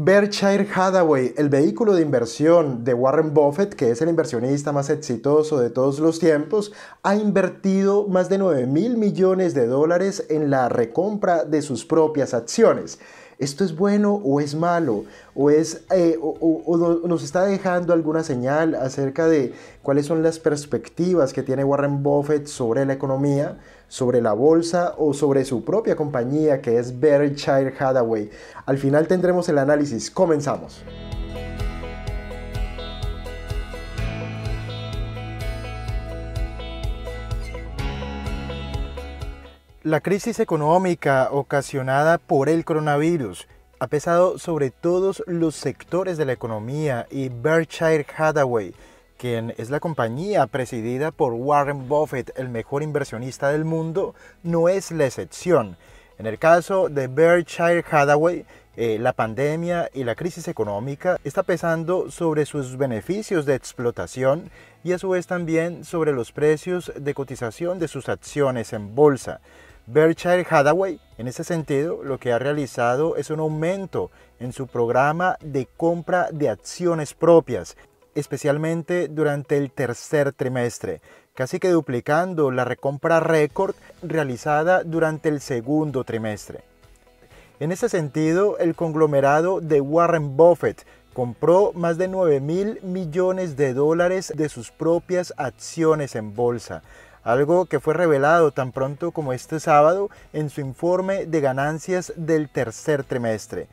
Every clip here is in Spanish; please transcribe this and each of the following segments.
Berkshire Hathaway, el vehículo de inversión de Warren Buffett, que es el inversionista más exitoso de todos los tiempos, ha invertido más de 9 mil millones de dólares en la recompra de sus propias acciones esto es bueno o es malo, o, es, eh, nos está dejando alguna señal acerca de cuáles son las perspectivas que tiene Warren Buffett sobre la economía, sobre la bolsa o sobre su propia compañía que es Berkshire Hathaway. Al final tendremos el análisis. Comenzamos. La crisis económica ocasionada por el coronavirus ha pesado sobre todos los sectores de la economía y Berkshire Hathaway, quien es la compañía presidida por Warren Buffett, el mejor inversionista del mundo, no es la excepción. En el caso de Berkshire Hathaway, eh, la pandemia y la crisis económica está pesando sobre sus beneficios de explotación y a su vez también sobre los precios de cotización de sus acciones en bolsa. Berkshire Hathaway, en ese sentido, lo que ha realizado es un aumento en su programa de compra de acciones propias, especialmente durante el tercer trimestre, casi que duplicando la recompra récord realizada durante el segundo trimestre. En ese sentido, el conglomerado de Warren Buffett compró más de 9 mil millones de dólares de sus propias acciones en bolsa, algo que fue revelado tan pronto como este sábado en su informe de ganancias del tercer trimestre.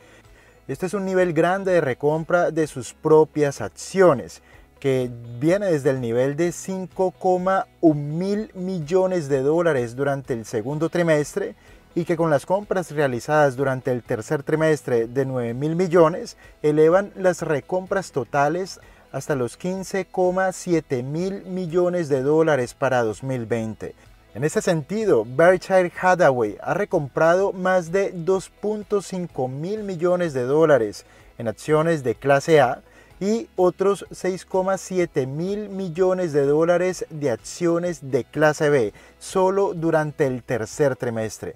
Este es un nivel grande de recompra de sus propias acciones, que viene desde el nivel de 5,1 mil millones de dólares durante el segundo trimestre y que con las compras realizadas durante el tercer trimestre de 9 mil millones elevan las recompras totales hasta los 15,7 mil millones de dólares para 2020. En ese sentido, Berkshire Hathaway ha recomprado más de 2.5 mil millones de dólares en acciones de clase A y otros 6,7 mil millones de dólares de acciones de clase B solo durante el tercer trimestre.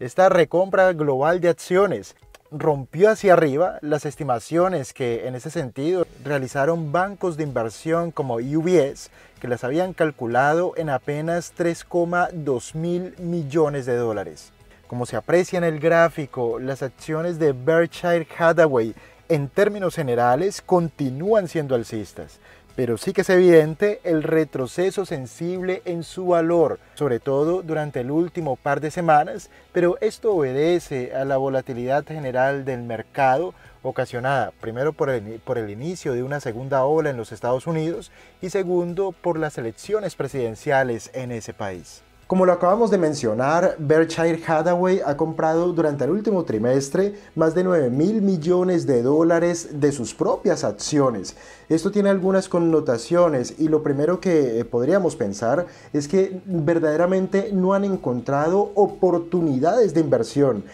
Esta recompra global de acciones rompió hacia arriba las estimaciones que en ese sentido realizaron bancos de inversión como UBS, que las habían calculado en apenas 3,2 mil millones de dólares. Como se aprecia en el gráfico, las acciones de Berkshire Hathaway en términos generales continúan siendo alcistas, pero sí que es evidente el retroceso sensible en su valor, sobre todo durante el último par de semanas, pero esto obedece a la volatilidad general del mercado ocasionada primero por el, por el inicio de una segunda ola en los Estados Unidos y segundo por las elecciones presidenciales en ese país. Como lo acabamos de mencionar, Berkshire Hathaway ha comprado durante el último trimestre más de 9 mil millones de dólares de sus propias acciones. Esto tiene algunas connotaciones y lo primero que eh, podríamos pensar es que verdaderamente no han encontrado oportunidades de inversión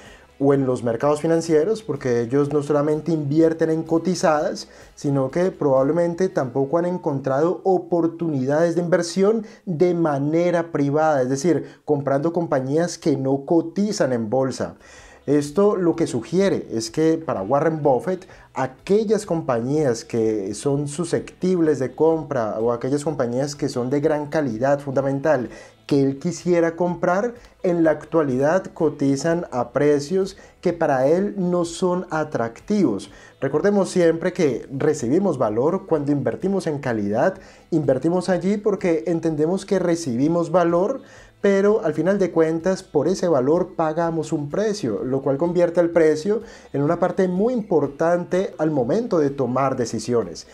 o en los mercados financieros, porque ellos no solamente invierten en cotizadas, sino que probablemente tampoco han encontrado oportunidades de inversión de manera privada, es decir, comprando compañías que no cotizan en bolsa. Esto lo que sugiere es que para Warren Buffett, aquellas compañías que son susceptibles de compra o aquellas compañías que son de gran calidad fundamental que él quisiera comprar, en la actualidad cotizan a precios que para él no son atractivos. Recordemos siempre que recibimos valor cuando invertimos en calidad, invertimos allí porque entendemos que recibimos valor pero al final de cuentas por ese valor pagamos un precio, lo cual convierte el precio en una parte muy importante al momento de tomar decisiones.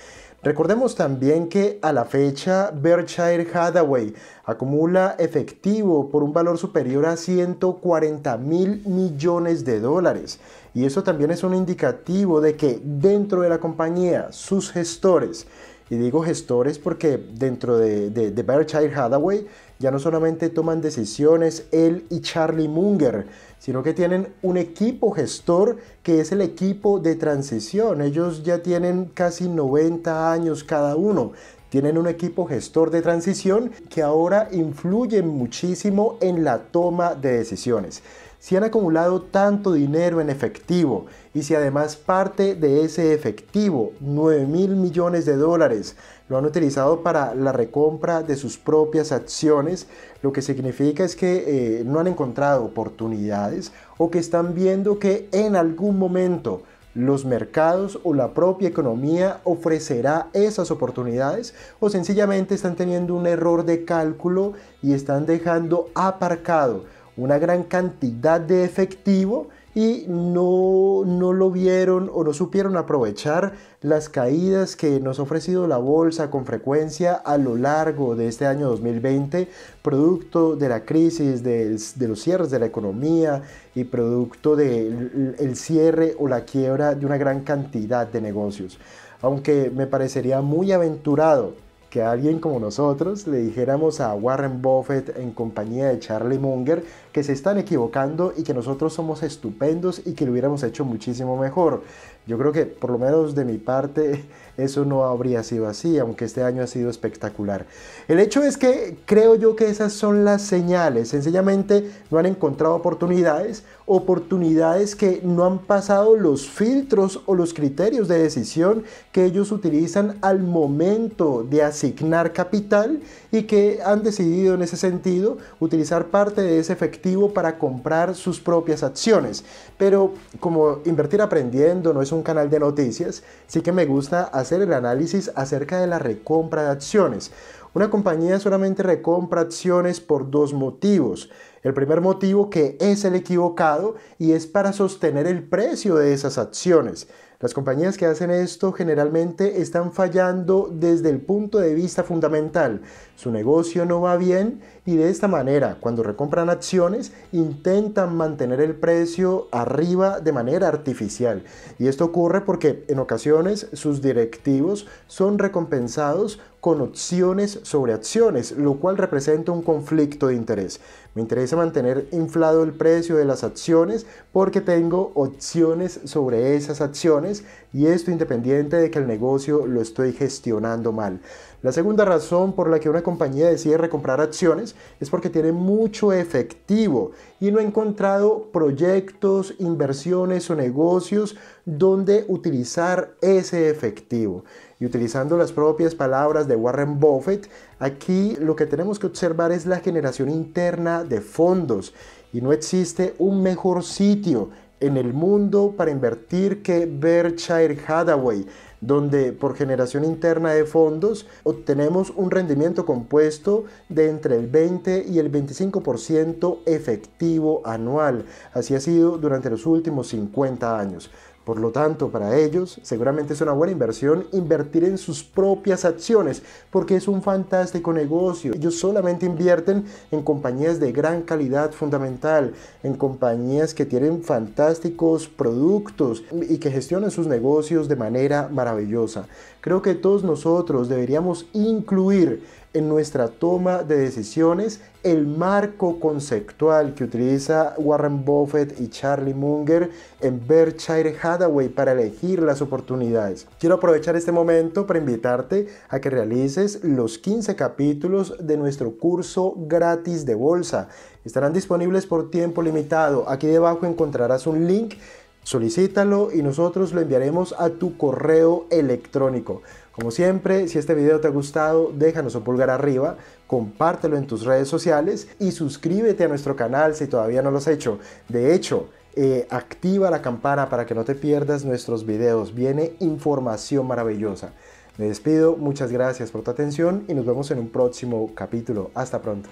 Recordemos también que a la fecha Berkshire Hathaway acumula efectivo por un valor superior a 140 mil millones de dólares. Y eso también es un indicativo de que dentro de la compañía, sus gestores, y digo gestores porque dentro de, de, de Berkshire Hathaway ya no solamente toman decisiones él y Charlie Munger, sino que tienen un equipo gestor que es el equipo de transición. Ellos ya tienen casi 90 años cada uno. Tienen un equipo gestor de transición que ahora influye muchísimo en la toma de decisiones si han acumulado tanto dinero en efectivo y si además parte de ese efectivo, 9 mil millones de dólares, lo han utilizado para la recompra de sus propias acciones, lo que significa es que eh, no han encontrado oportunidades o que están viendo que en algún momento los mercados o la propia economía ofrecerá esas oportunidades o sencillamente están teniendo un error de cálculo y están dejando aparcado una gran cantidad de efectivo y no, no, lo vieron o no supieron aprovechar las caídas que nos ha ofrecido la bolsa con frecuencia a lo largo de este año 2020, producto de la crisis, de, los cierres de la economía y producto del el cierre o la quiebra de una gran cantidad de negocios. Aunque me parecería muy aventurado que alguien como nosotros le dijéramos a Warren Buffett en compañía de Charlie Munger que se están equivocando y que nosotros somos estupendos y que lo hubiéramos hecho muchísimo mejor. Yo creo que por lo menos de mi parte eso no habría sido así, aunque este año ha sido espectacular. El hecho es que creo yo que esas son las señales. Sencillamente no han encontrado oportunidades, oportunidades que no han pasado los filtros o los criterios de decisión que ellos utilizan al momento de asignar capital y que han decidido en ese sentido utilizar parte de ese efectivo para comprar sus propias acciones. Pero como invertir aprendiendo no es un canal de noticias, sí que me gusta hacer el análisis acerca de la recompra de acciones. Una compañía solamente recompra acciones por dos motivos. El primer motivo que es el equivocado y es para sostener el precio de esas acciones. Las compañías que hacen esto generalmente están fallando desde el punto de vista fundamental. Su negocio no va bien y de esta manera, cuando recompran acciones, intentan mantener el precio arriba de manera artificial. Y esto ocurre porque en ocasiones sus directivos son recompensados con opciones sobre acciones, lo cual representa un conflicto de interés. Me interesa mantener inflado el precio de las acciones porque tengo opciones sobre esas acciones y esto independiente de que el negocio lo estoy gestionando mal. La segunda razón por la que una compañía decide recomprar acciones es porque tiene mucho efectivo y no ha encontrado proyectos, inversiones o negocios donde utilizar ese efectivo. Y utilizando las propias palabras de Warren Buffett, aquí lo que tenemos que observar es la generación interna de fondos y no existe un mejor sitio en el mundo para invertir que Berkshire Hathaway, donde por generación interna de fondos obtenemos un rendimiento compuesto de entre el 20 y el 25% efectivo anual. Así ha sido durante los últimos 50 años. Por lo tanto, para ellos seguramente es una buena inversión invertir en sus propias acciones, porque es un fantástico negocio. Ellos solamente invierten en compañías de gran calidad fundamental, en compañías que tienen fantásticos productos y que gestionan sus negocios de manera maravillosa. Creo que todos nosotros deberíamos incluir en nuestra toma de decisiones el marco conceptual que utiliza Warren Buffett y Charlie Munger en Berkshire Hathaway para elegir las oportunidades. Quiero aprovechar este momento para invitarte a que realices los 15 capítulos de nuestro curso gratis de bolsa. Estarán disponibles por tiempo limitado. Aquí debajo encontrarás un link Solicítalo y nosotros lo enviaremos a tu correo electrónico. Como siempre, si este video te ha gustado, déjanos un pulgar arriba, compártelo en tus redes sociales y suscríbete a nuestro canal si todavía no lo has hecho. De hecho, eh, activa la campana para que no te pierdas nuestros videos. Viene información maravillosa. Me despido, muchas gracias por tu atención y nos vemos en un próximo capítulo. Hasta pronto.